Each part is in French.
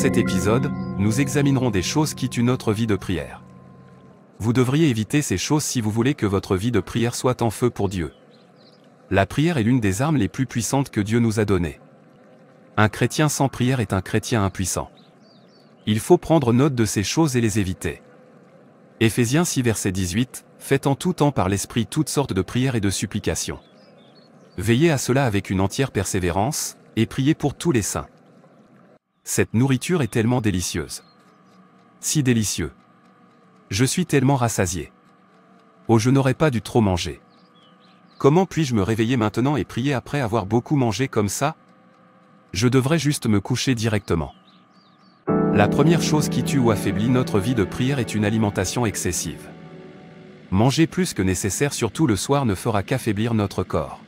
cet épisode, nous examinerons des choses qui tuent notre vie de prière. Vous devriez éviter ces choses si vous voulez que votre vie de prière soit en feu pour Dieu. La prière est l'une des armes les plus puissantes que Dieu nous a données. Un chrétien sans prière est un chrétien impuissant. Il faut prendre note de ces choses et les éviter. Ephésiens 6 verset 18, Faites en tout temps par l'Esprit toutes sortes de prières et de supplications. Veillez à cela avec une entière persévérance, et priez pour tous les saints. Cette nourriture est tellement délicieuse. Si délicieux. Je suis tellement rassasié. Oh, je n'aurais pas dû trop manger. Comment puis-je me réveiller maintenant et prier après avoir beaucoup mangé comme ça Je devrais juste me coucher directement. La première chose qui tue ou affaiblit notre vie de prière est une alimentation excessive. Manger plus que nécessaire surtout le soir ne fera qu'affaiblir notre corps.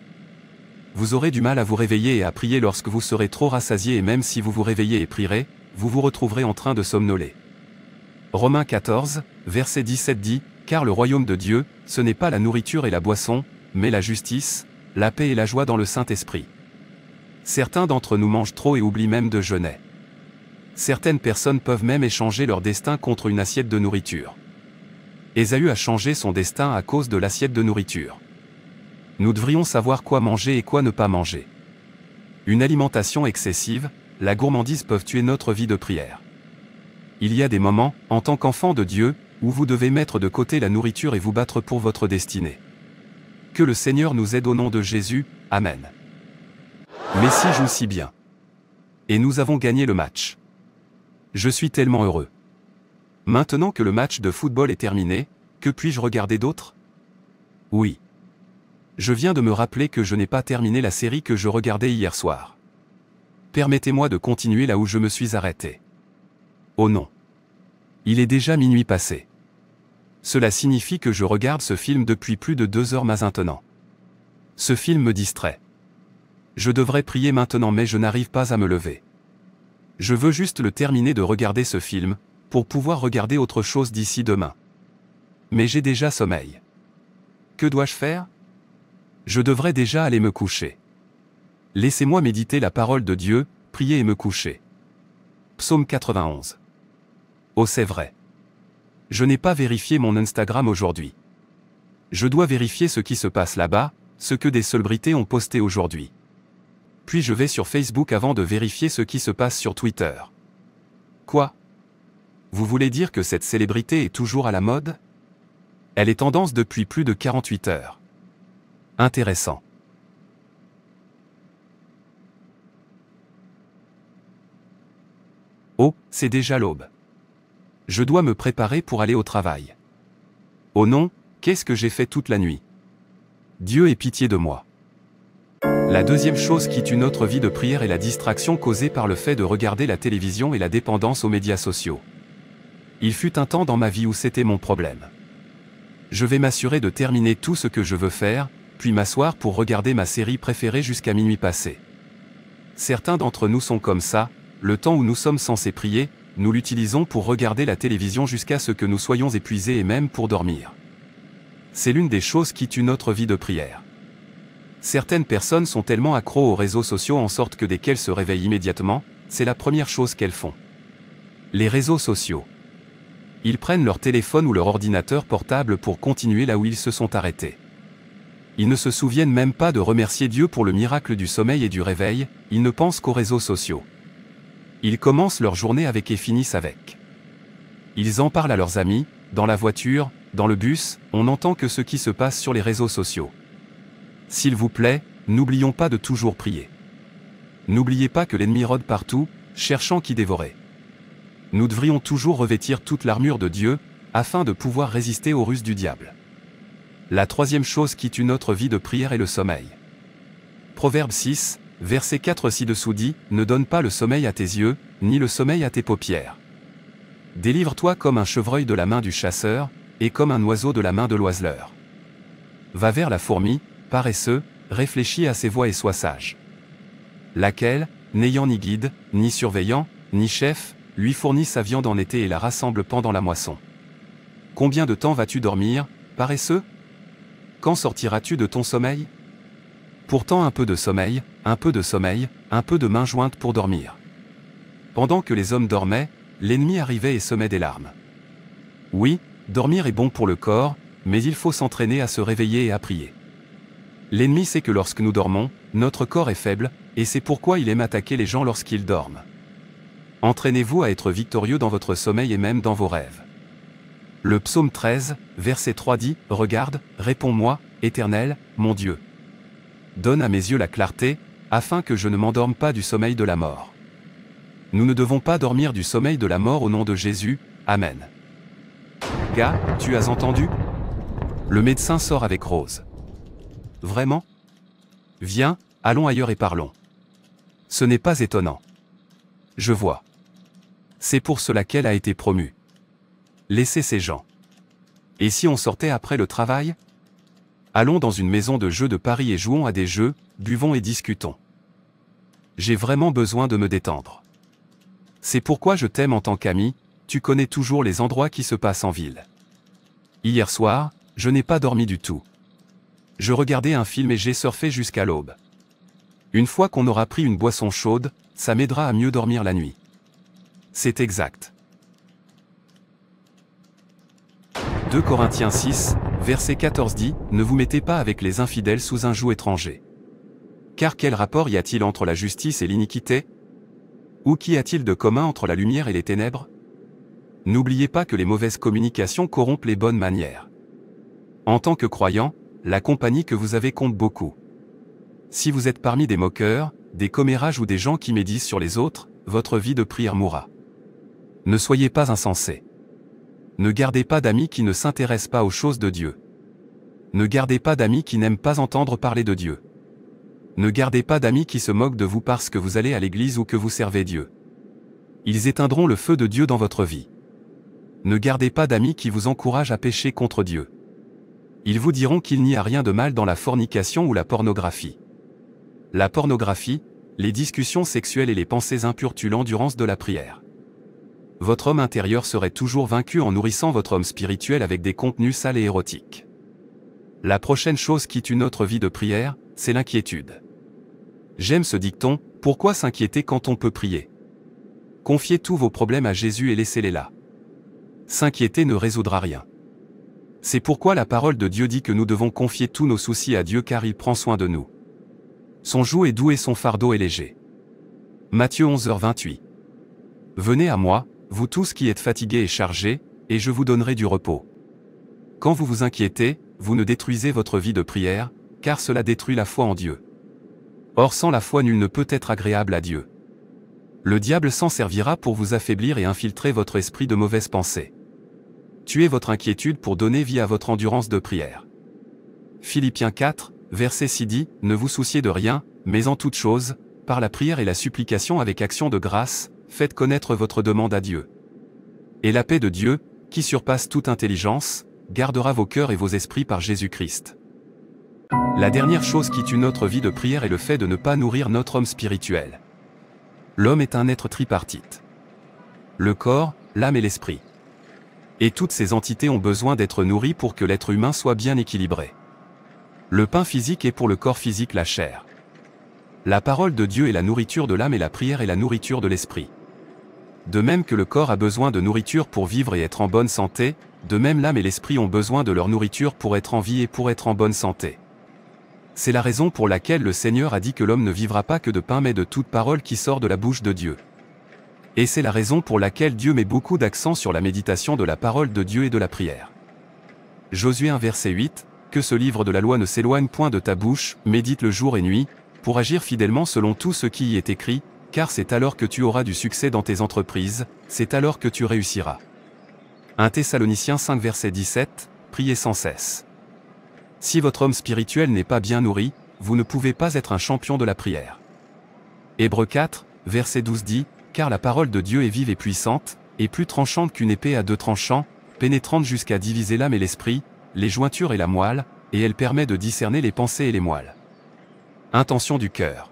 Vous aurez du mal à vous réveiller et à prier lorsque vous serez trop rassasié et même si vous vous réveillez et prierez, vous vous retrouverez en train de somnoler. Romains 14, verset 17 dit, Car le royaume de Dieu, ce n'est pas la nourriture et la boisson, mais la justice, la paix et la joie dans le Saint-Esprit. Certains d'entre nous mangent trop et oublient même de jeûner. Certaines personnes peuvent même échanger leur destin contre une assiette de nourriture. Ésaü a changé son destin à cause de l'assiette de nourriture nous devrions savoir quoi manger et quoi ne pas manger. Une alimentation excessive, la gourmandise peuvent tuer notre vie de prière. Il y a des moments, en tant qu'enfant de Dieu, où vous devez mettre de côté la nourriture et vous battre pour votre destinée. Que le Seigneur nous aide au nom de Jésus, Amen. Messie joue si bien. Et nous avons gagné le match. Je suis tellement heureux. Maintenant que le match de football est terminé, que puis-je regarder d'autre Oui. Je viens de me rappeler que je n'ai pas terminé la série que je regardais hier soir. Permettez-moi de continuer là où je me suis arrêté. Oh non. Il est déjà minuit passé. Cela signifie que je regarde ce film depuis plus de deux heures maintenant. Ce film me distrait. Je devrais prier maintenant mais je n'arrive pas à me lever. Je veux juste le terminer de regarder ce film, pour pouvoir regarder autre chose d'ici demain. Mais j'ai déjà sommeil. Que dois-je faire je devrais déjà aller me coucher. Laissez-moi méditer la parole de Dieu, prier et me coucher. Psaume 91. Oh c'est vrai. Je n'ai pas vérifié mon Instagram aujourd'hui. Je dois vérifier ce qui se passe là-bas, ce que des célébrités ont posté aujourd'hui. Puis je vais sur Facebook avant de vérifier ce qui se passe sur Twitter. Quoi Vous voulez dire que cette célébrité est toujours à la mode Elle est tendance depuis plus de 48 heures. Intéressant. Oh, c'est déjà l'aube. Je dois me préparer pour aller au travail. Oh non, qu'est-ce que j'ai fait toute la nuit Dieu ait pitié de moi. La deuxième chose qui une notre vie de prière est la distraction causée par le fait de regarder la télévision et la dépendance aux médias sociaux. Il fut un temps dans ma vie où c'était mon problème. Je vais m'assurer de terminer tout ce que je veux faire, puis m'asseoir pour regarder ma série préférée jusqu'à minuit passé. Certains d'entre nous sont comme ça, le temps où nous sommes censés prier, nous l'utilisons pour regarder la télévision jusqu'à ce que nous soyons épuisés et même pour dormir. C'est l'une des choses qui tue notre vie de prière. Certaines personnes sont tellement accros aux réseaux sociaux en sorte que dès qu'elles se réveillent immédiatement, c'est la première chose qu'elles font. Les réseaux sociaux. Ils prennent leur téléphone ou leur ordinateur portable pour continuer là où ils se sont arrêtés. Ils ne se souviennent même pas de remercier Dieu pour le miracle du sommeil et du réveil, ils ne pensent qu'aux réseaux sociaux. Ils commencent leur journée avec et finissent avec. Ils en parlent à leurs amis, dans la voiture, dans le bus, on n'entend que ce qui se passe sur les réseaux sociaux. S'il vous plaît, n'oublions pas de toujours prier. N'oubliez pas que l'ennemi rôde partout, cherchant qui dévorer. Nous devrions toujours revêtir toute l'armure de Dieu, afin de pouvoir résister aux ruses du diable. La troisième chose qui tue notre vie de prière est le sommeil. Proverbe 6, verset 4 ci-dessous dit Ne donne pas le sommeil à tes yeux, ni le sommeil à tes paupières. Délivre-toi comme un chevreuil de la main du chasseur, et comme un oiseau de la main de l'oiseleur. Va vers la fourmi, paresseux, réfléchis à ses voies et sois sage. Laquelle, n'ayant ni guide, ni surveillant, ni chef, lui fournit sa viande en été et la rassemble pendant la moisson. Combien de temps vas-tu dormir, paresseux quand sortiras-tu de ton sommeil Pourtant un peu de sommeil, un peu de sommeil, un peu de main jointe pour dormir. Pendant que les hommes dormaient, l'ennemi arrivait et semait des larmes. Oui, dormir est bon pour le corps, mais il faut s'entraîner à se réveiller et à prier. L'ennemi sait que lorsque nous dormons, notre corps est faible, et c'est pourquoi il aime attaquer les gens lorsqu'ils dorment. Entraînez-vous à être victorieux dans votre sommeil et même dans vos rêves. Le psaume 13, verset 3 dit, Regarde, réponds-moi, Éternel, mon Dieu. Donne à mes yeux la clarté, afin que je ne m'endorme pas du sommeil de la mort. Nous ne devons pas dormir du sommeil de la mort au nom de Jésus, Amen. Ga, tu as entendu Le médecin sort avec Rose. Vraiment Viens, allons ailleurs et parlons. Ce n'est pas étonnant. Je vois. C'est pour cela qu'elle a été promue. Laissez ces gens. Et si on sortait après le travail Allons dans une maison de jeux de Paris et jouons à des jeux, buvons et discutons. J'ai vraiment besoin de me détendre. C'est pourquoi je t'aime en tant qu'ami, tu connais toujours les endroits qui se passent en ville. Hier soir, je n'ai pas dormi du tout. Je regardais un film et j'ai surfé jusqu'à l'aube. Une fois qu'on aura pris une boisson chaude, ça m'aidera à mieux dormir la nuit. C'est exact. 2 Corinthiens 6, verset 14 dit, Ne vous mettez pas avec les infidèles sous un joug étranger. Car quel rapport y a-t-il entre la justice et l'iniquité Ou qu'y a-t-il de commun entre la lumière et les ténèbres N'oubliez pas que les mauvaises communications corrompent les bonnes manières. En tant que croyant, la compagnie que vous avez compte beaucoup. Si vous êtes parmi des moqueurs, des commérages ou des gens qui médisent sur les autres, votre vie de prière mourra. Ne soyez pas insensé. Ne gardez pas d'amis qui ne s'intéressent pas aux choses de Dieu. Ne gardez pas d'amis qui n'aiment pas entendre parler de Dieu. Ne gardez pas d'amis qui se moquent de vous parce que vous allez à l'église ou que vous servez Dieu. Ils éteindront le feu de Dieu dans votre vie. Ne gardez pas d'amis qui vous encouragent à pécher contre Dieu. Ils vous diront qu'il n'y a rien de mal dans la fornication ou la pornographie. La pornographie, les discussions sexuelles et les pensées impures l'endurance de la prière votre homme intérieur serait toujours vaincu en nourrissant votre homme spirituel avec des contenus sales et érotiques. La prochaine chose qui tue notre vie de prière, c'est l'inquiétude. J'aime ce dicton, pourquoi s'inquiéter quand on peut prier Confiez tous vos problèmes à Jésus et laissez-les là. S'inquiéter ne résoudra rien. C'est pourquoi la parole de Dieu dit que nous devons confier tous nos soucis à Dieu car il prend soin de nous. Son joug est doux et son fardeau est léger. Matthieu 11h28. Venez à moi, vous tous qui êtes fatigués et chargés, et je vous donnerai du repos. Quand vous vous inquiétez, vous ne détruisez votre vie de prière, car cela détruit la foi en Dieu. Or sans la foi nul ne peut être agréable à Dieu. Le diable s'en servira pour vous affaiblir et infiltrer votre esprit de mauvaises pensées. Tuez votre inquiétude pour donner vie à votre endurance de prière. Philippiens 4, verset 6 dit, Ne vous souciez de rien, mais en toute chose, par la prière et la supplication avec action de grâce, faites connaître votre demande à Dieu. Et la paix de Dieu, qui surpasse toute intelligence, gardera vos cœurs et vos esprits par Jésus-Christ. La dernière chose qui tue notre vie de prière est le fait de ne pas nourrir notre homme spirituel. L'homme est un être tripartite. Le corps, l'âme et l'esprit. Et toutes ces entités ont besoin d'être nourries pour que l'être humain soit bien équilibré. Le pain physique est pour le corps physique la chair. La parole de Dieu est la nourriture de l'âme et la prière est la nourriture de l'esprit. De même que le corps a besoin de nourriture pour vivre et être en bonne santé, de même l'âme et l'esprit ont besoin de leur nourriture pour être en vie et pour être en bonne santé. C'est la raison pour laquelle le Seigneur a dit que l'homme ne vivra pas que de pain mais de toute parole qui sort de la bouche de Dieu. Et c'est la raison pour laquelle Dieu met beaucoup d'accent sur la méditation de la parole de Dieu et de la prière. Josué 1 verset 8, Que ce livre de la loi ne s'éloigne point de ta bouche, médite le jour et nuit, pour agir fidèlement selon tout ce qui y est écrit, car c'est alors que tu auras du succès dans tes entreprises, c'est alors que tu réussiras. 1 Thessaloniciens 5 verset 17, priez sans cesse. Si votre homme spirituel n'est pas bien nourri, vous ne pouvez pas être un champion de la prière. Hébreu 4, verset 12 dit, Car la parole de Dieu est vive et puissante, et plus tranchante qu'une épée à deux tranchants, pénétrante jusqu'à diviser l'âme et l'esprit, les jointures et la moelle, et elle permet de discerner les pensées et les moelles. Intention du cœur.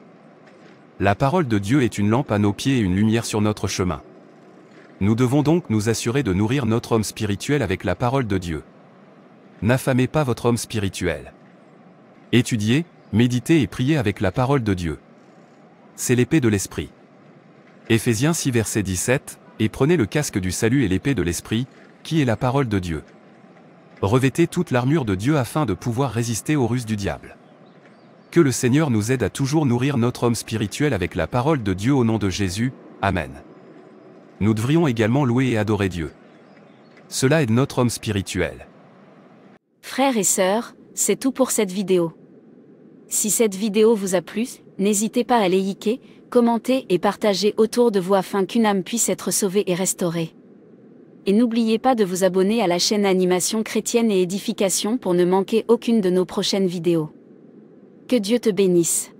La parole de Dieu est une lampe à nos pieds et une lumière sur notre chemin. Nous devons donc nous assurer de nourrir notre homme spirituel avec la parole de Dieu. N'affamez pas votre homme spirituel. Étudiez, méditez et priez avec la parole de Dieu. C'est l'épée de l'esprit. Éphésiens 6 verset 17, et prenez le casque du salut et l'épée de l'esprit, qui est la parole de Dieu. Revêtez toute l'armure de Dieu afin de pouvoir résister aux ruses du diable. Que le Seigneur nous aide à toujours nourrir notre homme spirituel avec la parole de Dieu au nom de Jésus. Amen. Nous devrions également louer et adorer Dieu. Cela aide notre homme spirituel. Frères et sœurs, c'est tout pour cette vidéo. Si cette vidéo vous a plu, n'hésitez pas à liker, commenter et partager autour de vous afin qu'une âme puisse être sauvée et restaurée. Et n'oubliez pas de vous abonner à la chaîne Animation chrétienne et édification pour ne manquer aucune de nos prochaines vidéos. Que Dieu te bénisse.